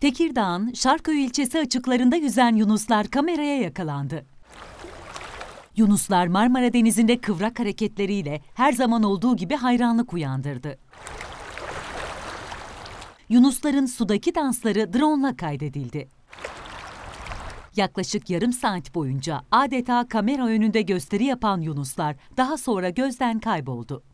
Tekirdağ'ın Şarköy ilçesi açıklarında yüzen yunuslar kameraya yakalandı. Yunuslar Marmara Denizi'nde kıvrak hareketleriyle her zaman olduğu gibi hayranlık uyandırdı. Yunusların sudaki dansları drone'la kaydedildi. Yaklaşık yarım saat boyunca adeta kamera önünde gösteri yapan yunuslar daha sonra gözden kayboldu.